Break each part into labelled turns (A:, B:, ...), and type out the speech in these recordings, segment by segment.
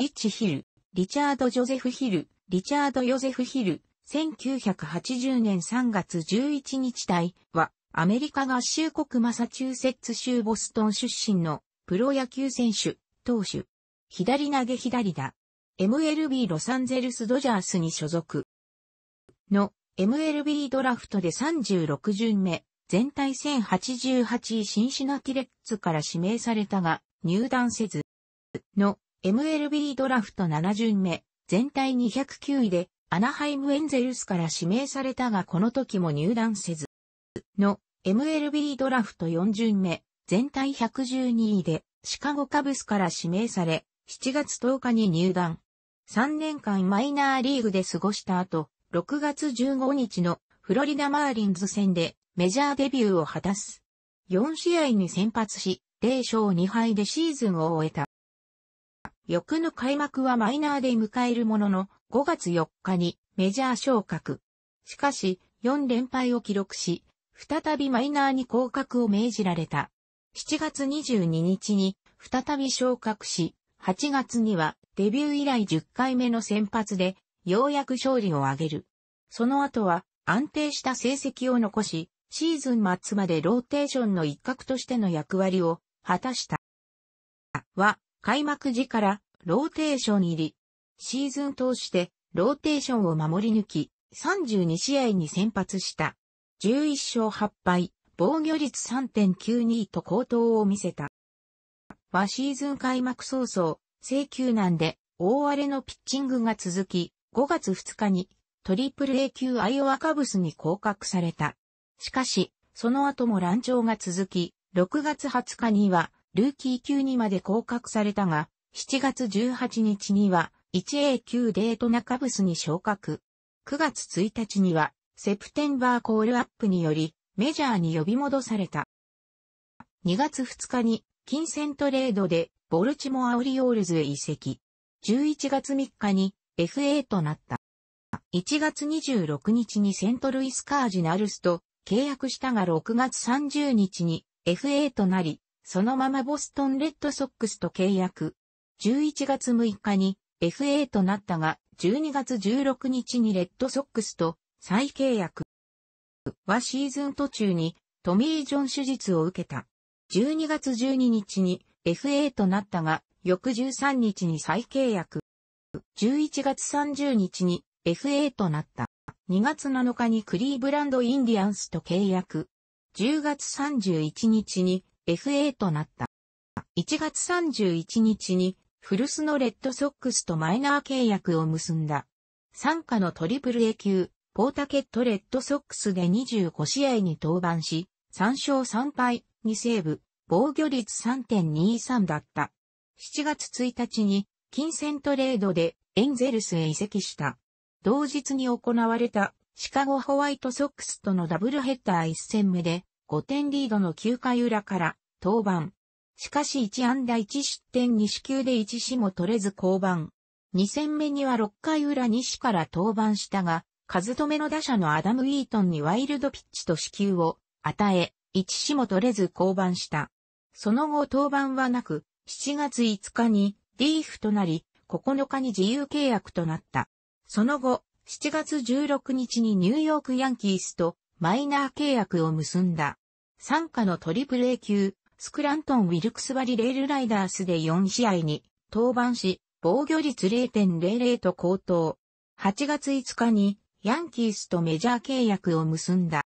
A: リッチ・ヒル、リチャード・ジョゼフ・ヒル、リチャード・ヨゼフ・ヒル、1980年3月11日隊は、アメリカ合衆国マサチューセッツ州ボストン出身のプロ野球選手、投手。左投げ左打。MLB ロサンゼルスドジャースに所属。の MLB ドラフトで36巡目、全体1088位シンシナティレッツから指名されたが、入団せず。の MLB ドラフト7巡目、全体209位で、アナハイムエンゼルスから指名されたがこの時も入団せず、の、MLB ドラフト4巡目、全体112位で、シカゴカブスから指名され、7月10日に入団。3年間マイナーリーグで過ごした後、6月15日のフロリダマーリンズ戦でメジャーデビューを果たす。4試合に先発し、0勝2敗でシーズンを終えた。翌の開幕はマイナーで迎えるものの、5月4日にメジャー昇格。しかし、4連敗を記録し、再びマイナーに降格を命じられた。7月22日に再び昇格し、8月にはデビュー以来10回目の先発で、ようやく勝利を挙げる。その後は安定した成績を残し、シーズン末までローテーションの一角としての役割を果たした。は、開幕時からローテーション入り。シーズン通してローテーションを守り抜き、32試合に先発した。11勝8敗、防御率3.92と高騰を見せた。はシーズン開幕早々、請求難で大荒れのピッチングが続き、5月2日にトリプル A 級アイオワカブスに降格された。しかし、その後も乱調が続き、6月20日にはルーキー級にまで降格されたが、7月18日には 1A 級デートナカブスに昇格。9月1日には、セプテンバーコールアップにより、メジャーに呼び戻された。2月2日に、金銭トレードで、ボルチモアオリオールズへ移籍。11月3日に、FA となった。1月26日にセントルイスカージナルスと契約したが6月30日に FA となり、そのままボストンレッドソックスと契約。11月6日に FA となったが、12月16日にレッドソックスと再契約。はシーズン途中にトミー・ジョン手術を受けた。12月12日に FA となったが、翌13日に再契約。11月30日に FA となった。2月7日にクリーブランド・インディアンスと契約。10月31日に FA となった。1月31日に古巣のレッドソックスとマイナー契約を結んだ。参加のトリプル A 級、ポータケットレッドソックスで25試合に登板し、3勝3敗、2セーブ、防御率3.23だった。7月1日に金銭トレードでエンゼルスへ移籍した。同日に行われたシカゴホワイトソックスとのダブルヘッダー1戦目で5点リードの9回裏から登板。しかし1安打1失点2死球で1死も取れず降板。2戦目には6回裏死から登板したが、数止めの打者のアダム・ウィートンにワイルドピッチと死球を与え、1死も取れず降板した。その後登板はなく、7月5日にリーフとなり、9日に自由契約となった。その後、7月16日にニューヨークヤンキースとマイナー契約を結んだ。参加のトリプル A 級、スクラントン・ウィルクスバリレールライダースで4試合に登板し、防御率0.00と高騰。8月5日にヤンキースとメジャー契約を結んだ。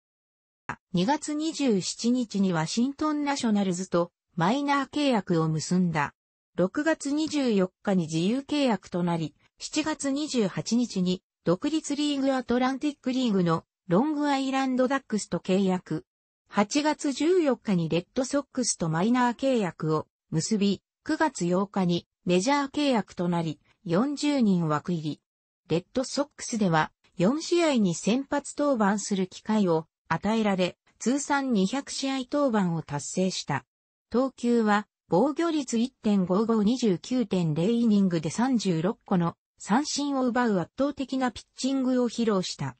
A: 2月27日にワシントンナショナルズとマイナー契約を結んだ。6月24日に自由契約となり、7月28日に独立リーグアトランティックリーグのロングアイランドダックスと契約。8月14日にレッドソックスとマイナー契約を結び、9月8日にメジャー契約となり、40人枠入り。レッドソックスでは4試合に先発登板する機会を与えられ、通算200試合登板を達成した。投球は防御率1.5529.0イニングで36個の三振を奪う圧倒的なピッチングを披露した。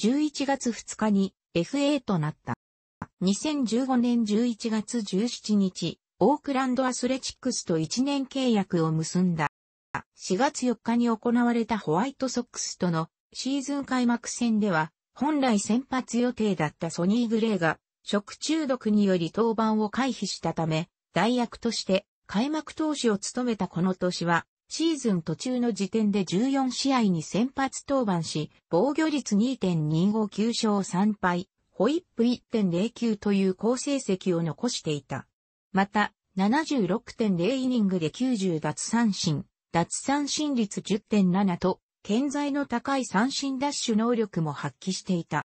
A: 11月2日に FA となった。2015年11月17日、オークランドアスレチックスと1年契約を結んだ。4月4日に行われたホワイトソックスとのシーズン開幕戦では、本来先発予定だったソニー・グレイが、食中毒により登板を回避したため、代役として開幕投手を務めたこの年は、シーズン途中の時点で14試合に先発登板し、防御率2.259勝3敗、ホイップ1.09という好成績を残していた。また、76.0イニングで90奪三振、奪三振率10.7と、健在の高い三振ダッシュ能力も発揮していた。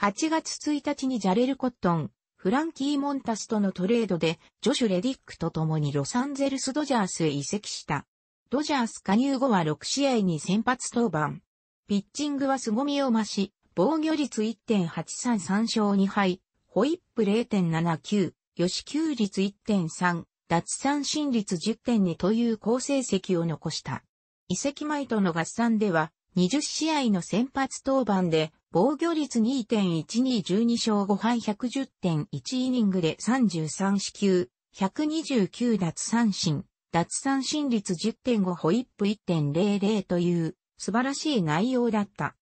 A: 8月1日にジャレル・コットン、フランキー・モンタスとのトレードで、ジョシュ・レディックと共にロサンゼルス・ドジャースへ移籍した。ドジャース加入後は6試合に先発登板。ピッチングは凄みを増し、防御率1.833勝2敗、ホイップ0.79、吉球率1.3、奪三振率10.2という好成績を残した。移籍前との合算では、20試合の先発登板で、防御率2.1212勝5敗110.1イニングで33四球、129奪三振、奪三振率10.5ホイップ1.00という素晴らしい内容だった。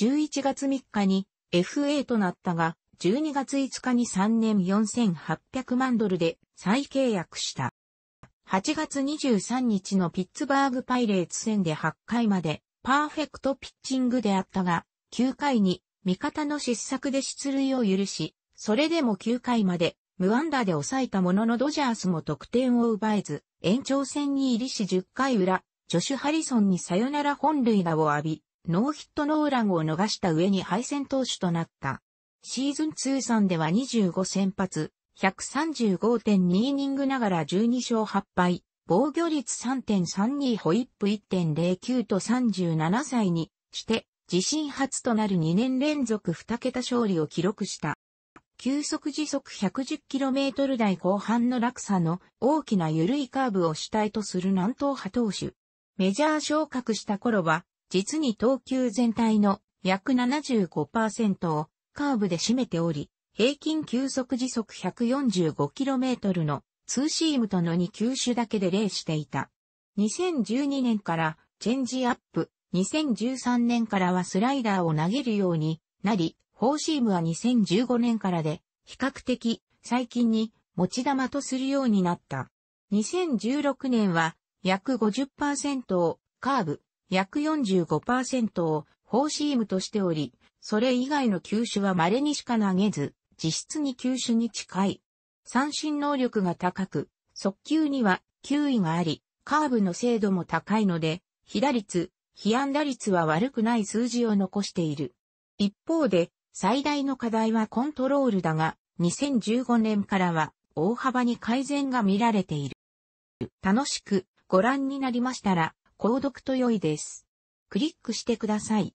A: 11月3日に FA となったが、12月5日に3年4800万ドルで再契約した。8月23日のピッツバーグパイレーツ戦で8回までパーフェクトピッチングであったが、9回に味方の失策で出塁を許し、それでも9回まで無安打で抑えたもののドジャースも得点を奪えず、延長戦に入りし10回裏、ジョシュ・ハリソンにサヨナラ本塁打を浴び、ノーヒットノーランを逃した上に敗戦投手となった。シーズン通算では25先発、135.2イニングながら12勝8敗、防御率3.32ホイップ1.09と37歳にして、自身初となる2年連続2桁勝利を記録した。急速時速 110km 台後半の落差の大きな緩いカーブを主体とする南東派投手。メジャー昇格した頃は、実に投球全体の約75%をカーブで占めており、平均急速時速 145km のツーシームとの2球種だけで例していた。2012年からチェンジアップ、2013年からはスライダーを投げるようになり、フォーシームは2015年からで、比較的最近に持ち玉とするようになった。2016年は約50%をカーブ、約45%をフォーシームとしており、それ以外の球種は稀にしか投げず、実質に球種に近い。三振能力が高く、速球には球威があり、カーブの精度も高いので、被打率、被安打率は悪くない数字を残している。一方で、最大の課題はコントロールだが、2015年からは大幅に改善が見られている。楽しくご覧になりましたら、購読と良いです。クリックしてください。